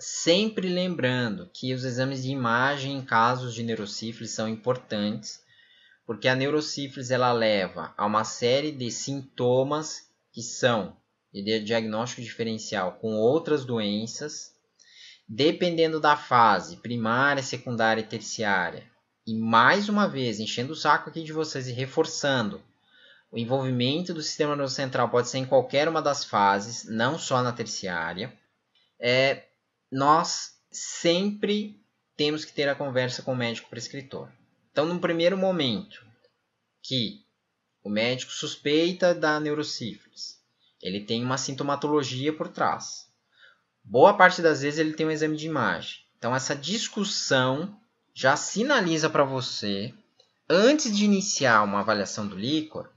Sempre lembrando que os exames de imagem em casos de neurocífilis são importantes, porque a neurocífilis ela leva a uma série de sintomas que são de diagnóstico diferencial com outras doenças, dependendo da fase primária, secundária e terciária. E mais uma vez, enchendo o saco aqui de vocês e reforçando, o envolvimento do sistema nervoso central pode ser em qualquer uma das fases, não só na terciária. É, nós sempre temos que ter a conversa com o médico prescritor. Então, no primeiro momento que o médico suspeita da neurocífilis, ele tem uma sintomatologia por trás. Boa parte das vezes ele tem um exame de imagem. Então, essa discussão já sinaliza para você, antes de iniciar uma avaliação do líquor,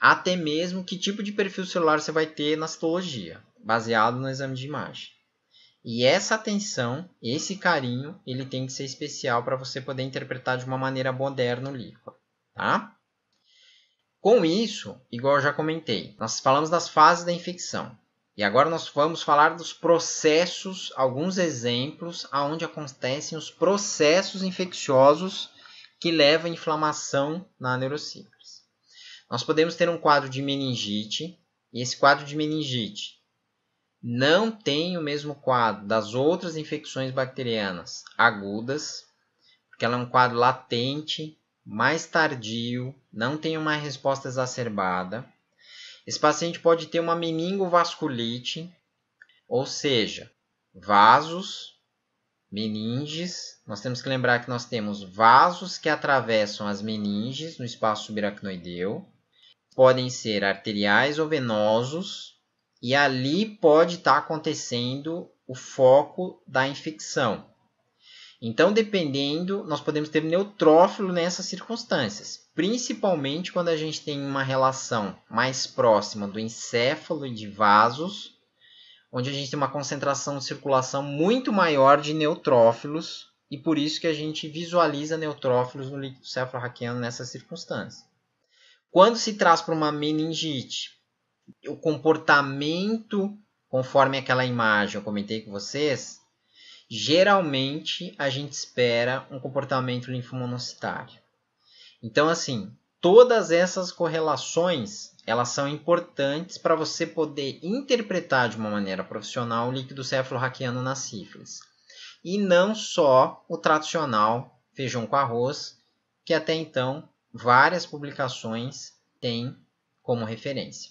até mesmo que tipo de perfil celular você vai ter na citologia, baseado no exame de imagem. E essa atenção, esse carinho, ele tem que ser especial para você poder interpretar de uma maneira moderna o livro, tá? Com isso, igual eu já comentei, nós falamos das fases da infecção. E agora nós vamos falar dos processos, alguns exemplos aonde acontecem os processos infecciosos que levam à inflamação na neurocíclica. Nós podemos ter um quadro de meningite, e esse quadro de meningite não tem o mesmo quadro das outras infecções bacterianas agudas, porque ela é um quadro latente, mais tardio, não tem uma resposta exacerbada. Esse paciente pode ter uma meningovasculite, ou seja, vasos, meninges. Nós temos que lembrar que nós temos vasos que atravessam as meninges no espaço subaracnoideu. Podem ser arteriais ou venosos, e ali pode estar tá acontecendo o foco da infecção. Então, dependendo, nós podemos ter neutrófilo nessas circunstâncias, principalmente quando a gente tem uma relação mais próxima do encéfalo e de vasos, onde a gente tem uma concentração de circulação muito maior de neutrófilos, e por isso que a gente visualiza neutrófilos no líquido cefalorraquiano nessas circunstâncias. Quando se traz para uma meningite, o comportamento conforme aquela imagem. Eu comentei com vocês. Geralmente a gente espera um comportamento linfomonocitário. Então, assim, todas essas correlações elas são importantes para você poder interpretar de uma maneira profissional o líquido cefalorraquiano na sífilis. E não só o tradicional feijão com arroz, que até então várias publicações têm como referência.